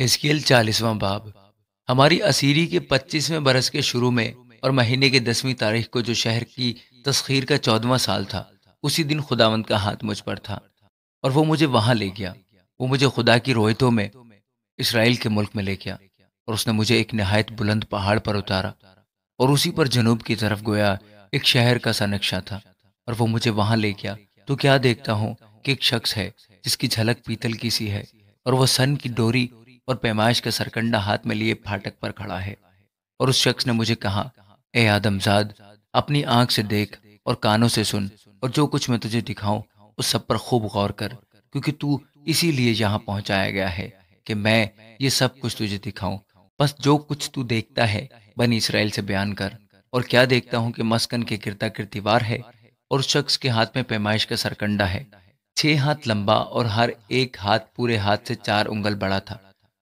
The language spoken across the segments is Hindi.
हिस्केल चालीसवां बाब हमारी असीरी के पच्चीसवें बरस के शुरू में और महीने के दसवीं तारीख को जो शहर की तस्खीर का चौदवा साल था उसी दिन खुदावंत का हाथ मुझ पर था और वो मुझे वहां ले गया वो मुझे खुदा की रोहितों में इसराइल के मुल्क में ले गया और उसने मुझे एक नहायत बुलंद पहाड़ पर उतारा और उसी पर जनूब की तरफ गोया एक शहर का सा नक्शा था और वो मुझे वहां ले गया तो क्या देखता हूँ कि एक शख्स है जिसकी झलक पीतल की सी है और वह सन की डोरी और पैमाइश का सरकंडा हाथ में लिए फाटक पर खड़ा है और उस शख्स ने मुझे कहा ए आदमजाद अपनी आंख से देख और कानों से सुन और जो कुछ मैं तुझे दिखाऊं उस सब पर खूब गौर कर क्योंकि तू इसीलिए यहाँ पहुंचाया गया है कि मैं ये सब कुछ तुझे दिखाऊं बस जो कुछ तू देखता है बनी इसराइल से बयान कर और क्या देखता हूँ कि मस्कन के किरता किरतीवार दीवार है और शख्स के हाथ में पैमाइश का सरकंडा है छह हाथ लंबा और हर एक हाथ पूरे हाथ से चार उंगल बड़ा था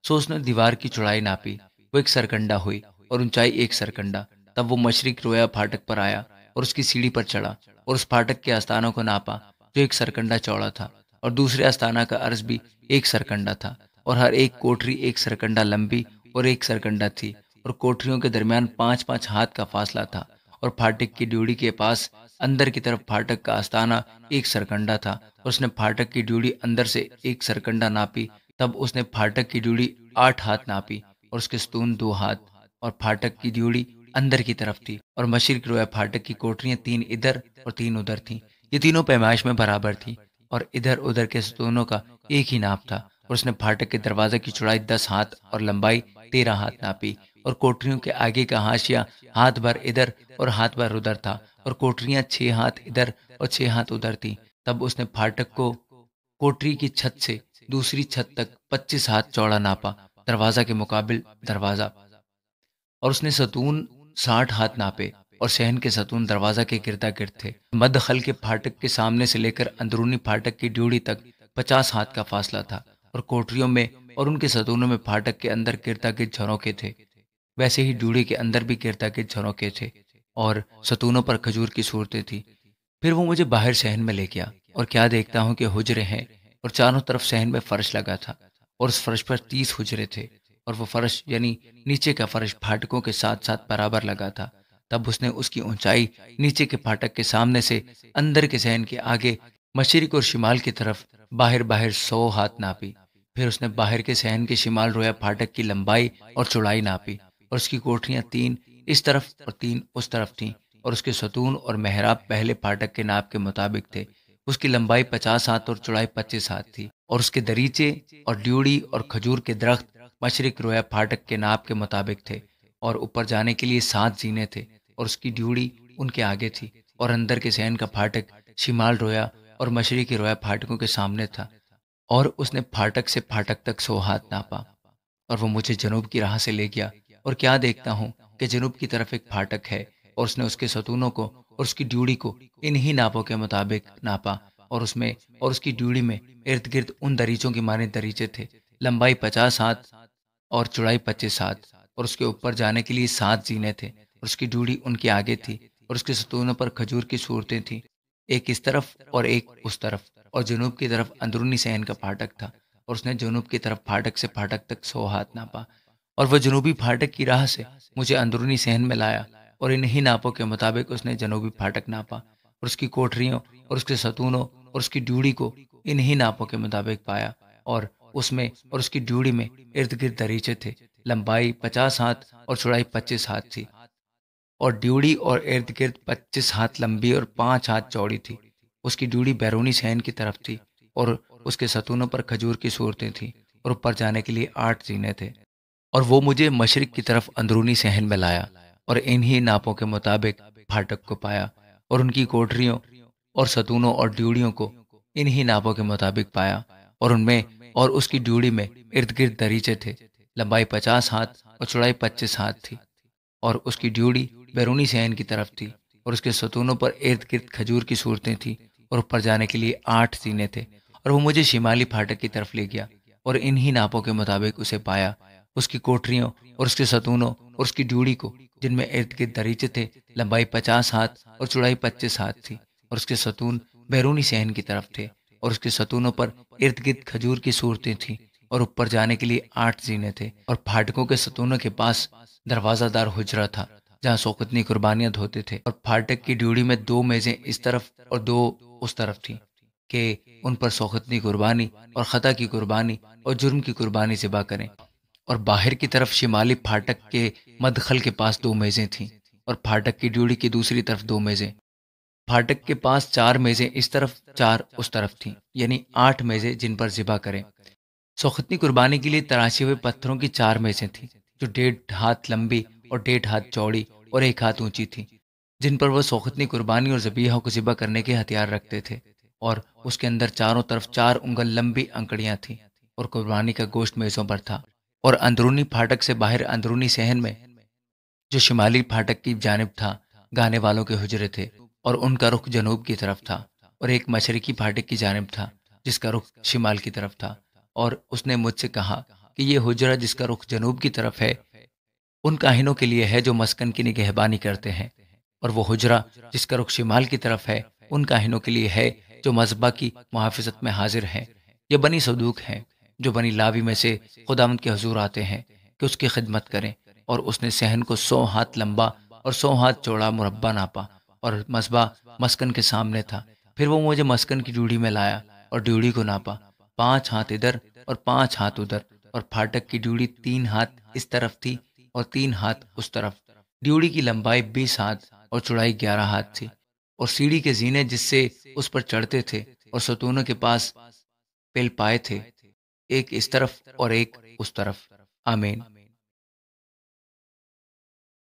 सो उसने दीवार की चौड़ाई नापी वो एक सरकंडा हुई और ऊंचाई एक सरकंडा तब वो मशरक रोया फाटक पर आया और उसकी सीढ़ी पर चढ़ा और उस फाटक के आस्थानों को नापा जो एक सरकंडा चौड़ा था और दूसरे आस्थाना का अर्ज भी एक सरकंडा था और हर एक कोठरी एक सरकंडा लंबी और एक सरकंडा थी और कोठरियों के दरमियान पांच पांच हाथ का फासला था और फाटक की ड्यूड़ी के पास अंदर की तरफ फाटक का आस्थाना एक सरकंडा था और उसने फाटक की ड्यूड़ी अंदर से एक सरकंडा नापी तब उसने फाटक की ड्यूड़ी आठ हाथ नापी और उसके स्तून दो हाथ और फाटक की ड्यूड़ी अंदर की तरफ थी और मशीर रोया फाटक की कोठरियां तीन इधर और तीन उधर थी ये तीनों पैमाइश में बराबर थी और इधर उधर के स्तूनों का एक ही नाप था और उसने फाटक के दरवाजे की चौड़ाई दस हाथ और लंबाई तेरह हाथ नापी और कोठरियों के आगे का हाशिया हाथ भर इधर और हाथ भर उधर था और कोटरियां छह हाथ इधर और छह हाथ उधर थी तब उसने फाटक को कोठरी की छत से दूसरी छत तक पच्चीस हाथ चौड़ा नापा दरवाजा के मुकाबले दरवाजा और उसने सतून साठ हाथ नापे और सहन के सतून दरवाजा के गिरदा गिर थे मदखल के फाटक के सामने से लेकर अंदरूनी फाटक की ड्यूड़ी तक पचास हाथ का फासला था और कोठरियों में और उनके सतूनों में फाटक के अंदर गिरता के झरोके थे वैसे ही ड्यूड़ी के अंदर भी गिरता के झरोके थे और सतूनों पर खजूर की सूरतें थी फिर वो मुझे बाहर सहन में ले गया और क्या देखता हूँ कि हुजरे हैं और चारों तरफ सहन में फर्श लगा था और उस फर्श पर तीस हुजरे थे और वो फर्श यानी नीचे का फर्श फाटकों के साथ साथ बराबर लगा था तब उसने उसकी ऊंचाई नीचे के फाटक के सामने से अंदर के सहन के आगे मशरक और शिमाल की तरफ बाहर बाहर सौ हाथ नापी फिर उसने बाहर के सहन के शिमाल रोया फाटक की लंबाई और चौड़ाई नापी और उसकी कोठरियां तीन इस तरफ और तीन उस तरफ थीं और उसके सतून और मेहराब पहले फाटक के नाप के मुताबिक थे उसकी लंबाई पचास हाथ और चौड़ाई पच्चीस हाथ थी और उसके दरीचे और ड्यूड़ी और खजूर के दरख्त मशरक रोया फाटक के नाप के मुताबिक थे और ऊपर जाने के लिए सात जीने थे और उसकी ड्यूड़ी उनके आगे थी और अंदर के सहन का फाटक शिमाल रोया और मशरकी रोया फाटकों के सामने था और उसने फाटक से फाटक तक सो हाथ नापा और वो मुझे जनूब की राह से ले गया और क्या देखता हूँ कि जनूब की तरफ एक फाटक है और उसने उसके सतूनों को और उसकी ड्यूटी को इन्हीं नापों के मुताबिक नापा और उसमें और उसकी ड्यूटी में इर्द गिर्द उन दरीचों के माने दरीचे थे लंबाई पचास हाथ और चौड़ाई पच्चीस हाथ और उसके ऊपर जाने के लिए सात जीने थे और उसकी ड्यूटी उनके आगे थी और उसके सतूनों पर खजूर की सूरतें थीं एक इस तरफ और एक उस तरफ और जनूब की तरफ अंदरूनी सहन का फाटक था और उसने जनूब की तरफ फाटक से फाटक तक सौ हाथ नापा और वह जनूबी फाटक की राह से मुझे अंदरूनी सहन में लाया और इन्हीं नापों के मुताबिक उसने जनूबी फाटक नापा और उसकी कोठरियों और उसके सतूनों और उसकी ड्यूड़ी को इन्हीं नापों के मुताबिक पाया और उसमें और उसकी ड्यूड़ी में इर्द गिर्द दरीचे थे लंबाई पचास हाथ और चौड़ाई पच्चीस हाथ थी और ड्यूड़ी और इर्द गिर्द पच्चीस हाथ लंबी और पांच हाथ चौड़ी थी उसकी ड्यूड़ी बैरूनी सहन की तरफ थी और उसके सतूनों पर खजूर की सूरतें थीं और ऊपर जाने के लिए आठ जीने थे और वो मुझे मशरक की तरफ अंदरूनी सहन में लाया और इन्हीं नापों के मुताबिक फाटक को पाया और उनकी कोठरियों और सतूनों और ड्यूड़ियों को इन्हीं नापों के मुताबिक पाया और उनमें और उसकी ड्यूड़ी में इर्द गिर्द दरीचे थे लंबाई पचास हाथ और चौड़ाई पच्चीस हाथ थी और उसकी ड्यूड़ी बैरूनी सहन की तरफ थी और उसके सतूनों पर इर्द गिर्द खजूर की सूरतें थी और ऊपर जाने के लिए आठ सीने थे और वो मुझे शिमाली फाटक की तरफ ले गया और इन्हीं नापों के मुताबिक उसे पाया उसकी कोठरियों और उसके सतूनों और उसकी ड्यूड़ी को जिनमें इर्द गिर्द दरीचे थे लंबाई पचास हाथ और चौड़ाई पच्चीस हाथ थी और उसके सतून बैरूनी सहन की तरफ थे और उसके सतूनों पर इर्द गिर्द खजूर की सूरतें थीं और ऊपर जाने के लिए आठ जीने थे और फाटकों के सतूनों के पास दरवाजादार हुजरा था जहाँ सोकतनी कुर्बानियां धोते थे और फाटक की ड्यूड़ी में दो मेजें इस तरफ और दो उस तरफ थी के उन पर सोखतनी कुर्बानी और ख़ता की कुर्बानी और जुर्म की कुर्बानी सिबा करें और बाहर की तरफ शिमाली फाटक के मदखल के पास दो मेज़ें थीं और फाटक की ड्यूड़ी की दूसरी तरफ दो मेज़ें फाटक के पास चार मेज़ें इस तरफ चार उस तरफ थीं यानी आठ मेज़ें जिन पर ज़िबा करें सौखतनी कुर्बानी के लिए तराशी हुए पत्थरों की चार मेज़ें थीं जो डेढ़ हाथ लंबी और डेढ़ हाथ चौड़ी और एक हाथ ऊंची थी जिन पर वह सौखतनी कुर्बानी और जबीहा को ज़िबा करने के हथियार रखते थे और उसके अंदर चारों तरफ चार उंगल लंबी अंकड़ियाँ थीं और कुर्बानी का गोश्त मेज़ों पर था और अंदरूनी फाटक से बाहर अंदरूनी सहन में जो शिमाली फाटक की जानब था गाने वालों के हुजरे थे और उनका रुख जनूब की तरफ था और एक मशरकी फाटक की जानब था जिसका रुख शिमाल की तरफ था और उसने मुझसे कहा कि ये हुजरा जिसका रुख जनूब की तरफ है उन काहिनों के लिए है जो मस्कन की निगहबानी करते हैं और वो हुजरा जिसका रुख शिमाल की तरफ है उन काहिनों के लिए है जो मजबा की मुहाफिजत में हाजिर है ये बनी सदूक हैं जो बनी लावी में से खुदा के हजूर आते हैं कि उसकी खिदमत करें और उसने सहन को सौ हाथ लंबा और सौ हाथ चौड़ा मुरबा नापा और मसबा मस्कन के सामने था फिर वो मुझे मस्कन की ड्यूढ़ी में लाया और ड्यूढ़ी को नापा पांच हाथ इधर और पांच हाथ उधर और फाटक की ड्यूढ़ी तीन हाथ इस तरफ थी और तीन हाथ उस तरफ ड्यूढ़ी की लंबाई बीस हाथ और चौड़ाई ग्यारह हाथ थी और सीढ़ी के जीने जिससे उस पर चढ़ते थे और सतूनों के पास पेल पाए थे एक इस तरफ और एक उस तरफ आमीन